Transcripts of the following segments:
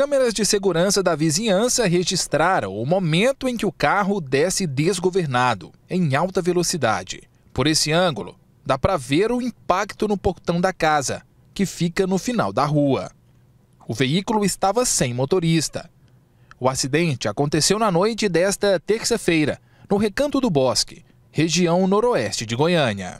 câmeras de segurança da vizinhança registraram o momento em que o carro desce desgovernado, em alta velocidade. Por esse ângulo, dá para ver o impacto no portão da casa, que fica no final da rua. O veículo estava sem motorista. O acidente aconteceu na noite desta terça-feira, no Recanto do Bosque, região noroeste de Goiânia.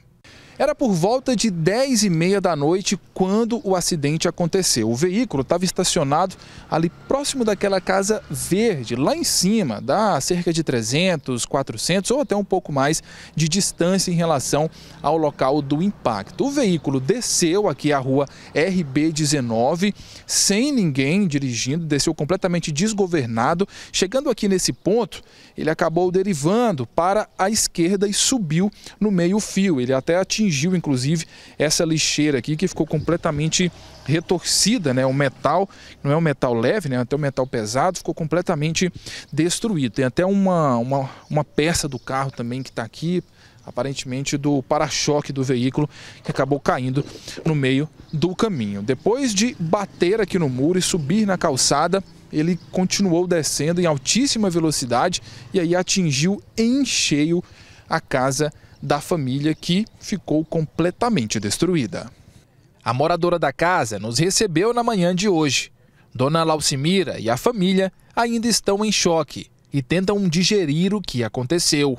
Era por volta de 10 e meia da noite quando o acidente aconteceu. O veículo estava estacionado ali próximo daquela casa verde, lá em cima, dá cerca de 300, 400 ou até um pouco mais de distância em relação ao local do impacto. O veículo desceu aqui a rua RB19 sem ninguém dirigindo, desceu completamente desgovernado. Chegando aqui nesse ponto, ele acabou derivando para a esquerda e subiu no meio-fio. Ele até atingiu atingiu inclusive essa lixeira aqui que ficou completamente retorcida, né? O metal, não é um metal leve, né? Até um metal pesado, ficou completamente destruído. Tem até uma, uma, uma peça do carro também que está aqui, aparentemente do para-choque do veículo que acabou caindo no meio do caminho. Depois de bater aqui no muro e subir na calçada, ele continuou descendo em altíssima velocidade e aí atingiu em cheio a casa da família que ficou completamente destruída. A moradora da casa nos recebeu na manhã de hoje. Dona Laucimira e a família ainda estão em choque e tentam digerir o que aconteceu.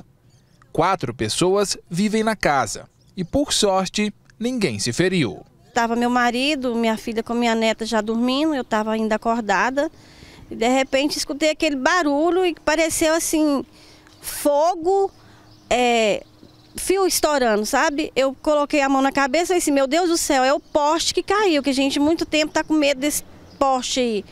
Quatro pessoas vivem na casa e, por sorte, ninguém se feriu. Estava meu marido, minha filha com minha neta já dormindo, eu estava ainda acordada. E de repente escutei aquele barulho e pareceu assim: fogo, é, fio estourando, sabe? Eu coloquei a mão na cabeça e disse, meu Deus do céu, é o poste que caiu, que a gente muito tempo está com medo desse poste aí.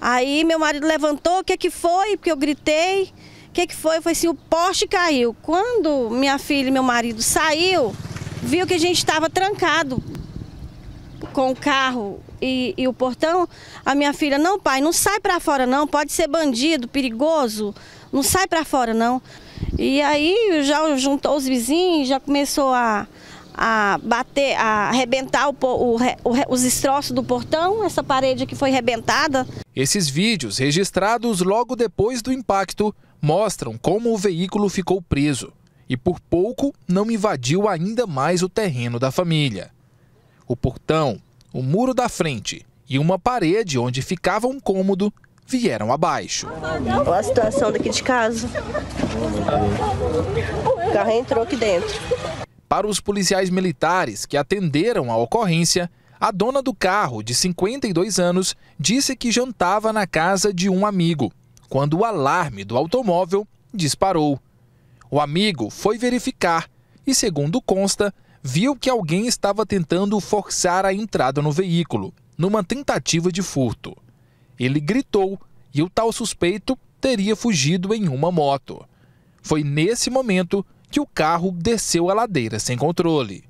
Aí meu marido levantou, o que é que foi? Porque eu gritei, o que é que foi? Foi assim, o poste caiu. Quando minha filha e meu marido saiu, viu que a gente estava trancado com o carro e, e, o portão, a minha filha, não pai, não sai para fora não, pode ser bandido, perigoso, não sai para fora não. E aí já juntou os vizinhos, já começou a, a bater, a arrebentar o, o, o, os destroços do portão, essa parede que foi arrebentada. Esses vídeos, registrados logo depois do impacto, mostram como o veículo ficou preso e por pouco não invadiu ainda mais o terreno da família. O portão, o muro da frente e uma parede onde ficava um cômodo vieram abaixo. Olha a situação daqui de casa. O carro entrou aqui dentro. Para os policiais militares que atenderam a ocorrência, a dona do carro, de 52 anos, disse que jantava na casa de um amigo, quando o alarme do automóvel disparou. O amigo foi verificar e, segundo consta, viu que alguém estava tentando forçar a entrada no veículo, numa tentativa de furto. Ele gritou e o tal suspeito teria fugido em uma moto. Foi nesse momento que o carro desceu a ladeira sem controle.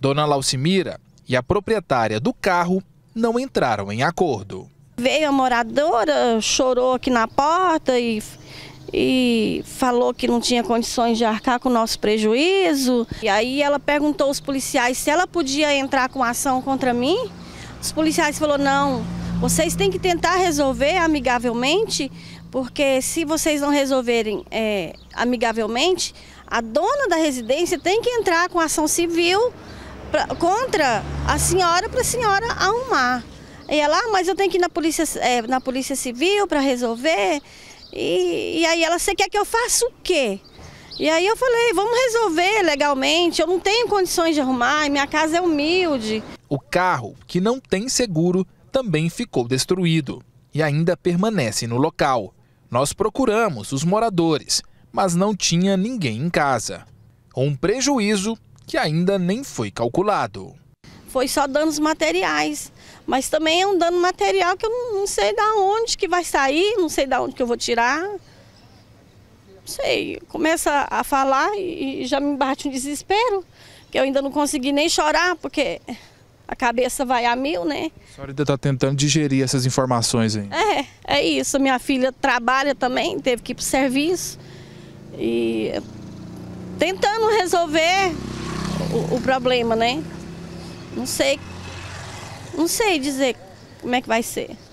Dona Laucimira e a proprietária do carro não entraram em acordo. Veio a moradora, chorou aqui na porta e, e falou que não tinha condições de arcar com o nosso prejuízo. E aí ela perguntou aos policiais se ela podia entrar com ação contra mim. Os policiais falaram, não, vocês têm que tentar resolver amigavelmente, porque se vocês não resolverem é, amigavelmente, a dona da residência tem que entrar com ação civil pra, contra a senhora para a senhora arrumar. E ela, ah, mas eu tenho que ir na polícia, é, na polícia civil para resolver. E, e aí ela, você quer que eu faça o quê? E aí eu falei, vamos resolver legalmente, eu não tenho condições de arrumar, minha casa é humilde. O carro, que não tem seguro, também ficou destruído e ainda permanece no local. Nós procuramos os moradores, mas não tinha ninguém em casa. Um prejuízo que ainda nem foi calculado. Foi só danos materiais, mas também é um dano material que eu não sei da onde que vai sair, não sei da onde que eu vou tirar. Não sei, começa a falar e já me bate um desespero, que eu ainda não consegui nem chorar, porque a cabeça vai a mil, né? A senhora ainda está tentando digerir essas informações aí. É, é isso. Minha filha trabalha também, teve que ir para o serviço. E tentando resolver o, o, problema, né? Não sei, não sei dizer como é que vai ser.